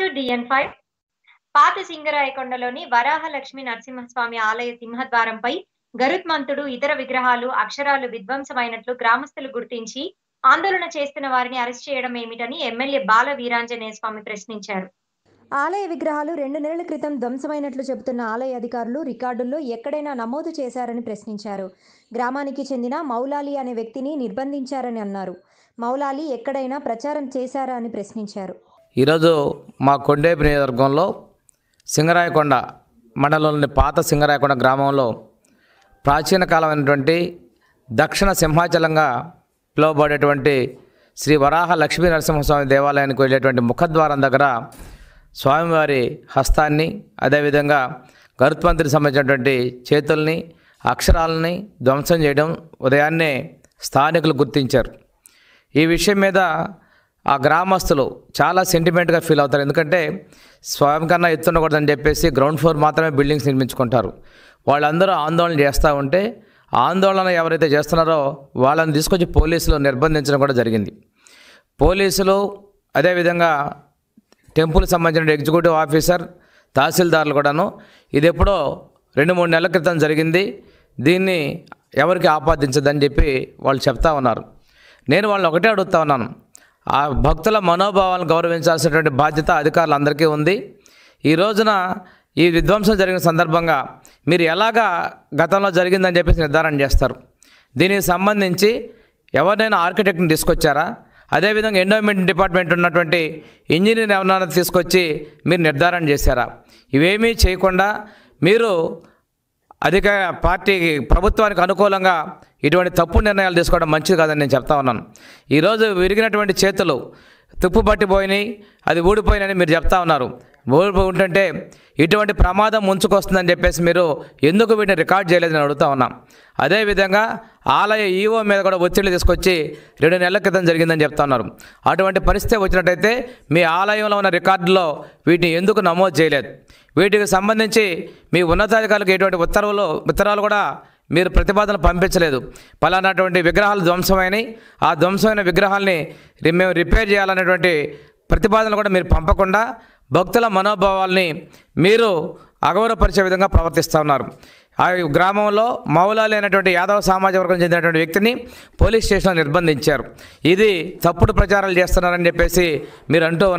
to డిఎన్ five పాత సింగరాయకొండలోని వరాహలక్ష్మి నరసింహస్వామి ఆలయ సింహద్వారంపై గరుత్మంతుడు ఇతర విగ్రహాలు అక్షరాలు విధ్వంసమైనట్లు గ్రామస్తులు గుర్తించి ఆందోళన చేస్తున్న వారిని అరెస్ట్ చేయడం ఏమిటని ఎమ్మెల్యే బాల వీరాంజనేయ స్వామి ప్రశ్నించారు ఆలయ విగ్రహాలు రెండు నెలల క్రితం ధ్వంసమైనట్లు చెబుతున్న ఆలయ అధికారులు రికార్డుల్లో ఎక్కడైనా నమోదు చేశారని ప్రశ్నించారు గ్రామానికి చెందిన మౌలాలి అనే వ్యక్తిని నిర్బంధించారని అన్నారు మౌలాలి ఎక్కడైనా ప్రచారం చేశారా అని ప్రశ్నించారు ఈరోజు మా కొండేపు నియోజకవర్గంలో సింగరాయకొండ మండలంలోని పాత సింగరాయకొండ గ్రామంలో ప్రాచీన కాలమైనటువంటి దక్షిణ సింహాచలంగా పిలువబడేటువంటి శ్రీ వరాహ లక్ష్మీ నరసింహస్వామి దేవాలయానికి వెళ్ళేటువంటి ముఖద్వారం దగ్గర స్వామివారి హస్తాన్ని అదేవిధంగా గరుత్మంత్రికి సంబంధించినటువంటి చేతుల్ని అక్షరాలని ధ్వంసం చేయడం ఉదయాన్నే స్థానికులు గుర్తించారు ఈ విషయం మీద ఆ గ్రామస్తులు చాలా సెంటిమెంట్గా ఫీల్ అవుతారు ఎందుకంటే స్వయం కన్నా ఎత్తుండకూడదని చెప్పేసి గ్రౌండ్ ఫ్లోర్ మాత్రమే బిల్డింగ్స్ నిర్మించుకుంటారు వాళ్ళందరూ ఆందోళన చేస్తూ ఉంటే ఆందోళన ఎవరైతే చేస్తున్నారో వాళ్ళని తీసుకొచ్చి పోలీసులు నిర్బంధించడం కూడా జరిగింది పోలీసులు అదేవిధంగా టెంపుల్ సంబంధించిన ఎగ్జిక్యూటివ్ ఆఫీసర్ తహసీల్దార్లు కూడాను ఇది ఎప్పుడో రెండు మూడు నెలల క్రితం జరిగింది దీన్ని ఎవరికి ఆపాదించదని చెప్పి వాళ్ళు చెప్తా ఉన్నారు నేను వాళ్ళని ఒకటే అడుగుతా ఉన్నాను ఆ భక్తుల మనోభావాలను గౌరవించాల్సినటువంటి బాధ్యత అధికారులందరికీ ఉంది ఈ రోజున ఈ విధ్వంసం జరిగిన సందర్భంగా మీరు ఎలాగా గతంలో జరిగిందని చెప్పేసి నిర్ధారణ చేస్తారు దీనికి సంబంధించి ఎవరినైనా ఆర్కిటెక్ట్ని తీసుకొచ్చారా అదేవిధంగా ఎండోమెంట్ డిపార్ట్మెంట్ ఉన్నటువంటి ఇంజనీర్ ఎవరైనా తీసుకొచ్చి మీరు నిర్ధారణ చేశారా ఇవేమీ చేయకుండా మీరు అధిక పార్టీ ప్రభుత్వానికి అనుకూలంగా ఇటువంటి తప్పు నిర్ణయాలు తీసుకోవడం మంచిది కాదని నేను చెప్తా ఉన్నాను ఈరోజు విరిగినటువంటి చేతులు తుప్పు పట్టిపోయినాయి అది ఊడిపోయినాయని మీరు చెప్తా ఉన్నారు ఉంటుంటే ఇటువంటి ప్రమాదం ముంచుకొస్తుందని చెప్పేసి మీరు ఎందుకు వీటిని రికార్డ్ చేయలేదని అడుగుతా ఉన్నాం అదేవిధంగా ఆలయ ఈవో మీద కూడా ఒత్తిడి తీసుకొచ్చి రెండు నెలల క్రితం జరిగిందని చెప్తా ఉన్నారు అటువంటి పరిస్థితి వచ్చినట్టయితే మీ ఆలయంలో ఉన్న రికార్డులో వీటిని ఎందుకు నమోదు చేయలేదు వీటికి సంబంధించి మీ ఉన్నతాధికారులకు ఎటువంటి ఉత్తర్వులు ఉత్తరాలు కూడా మీరు ప్రతిపాదన పంపించలేదు పలానాటువంటి విగ్రహాలు ధ్వంసమైనవి ఆ ధ్వంసమైన విగ్రహాల్ని మేము రిపేర్ చేయాలనేటువంటి ప్రతిపాదనలు కూడా మీరు పంపకుండా భక్తుల మనోభావాల్ని మీరు అగౌరవపరిచే విధంగా ప్రవర్తిస్తూ ఉన్నారు ఆ గ్రామంలో మౌలాలు అయినటువంటి యాదవ సామాజిక వర్గం చెందినటువంటి వ్యక్తిని పోలీస్ స్టేషన్లో నిర్బంధించారు ఇది తప్పుడు ప్రచారాలు చేస్తున్నారని చెప్పేసి మీరు అంటూ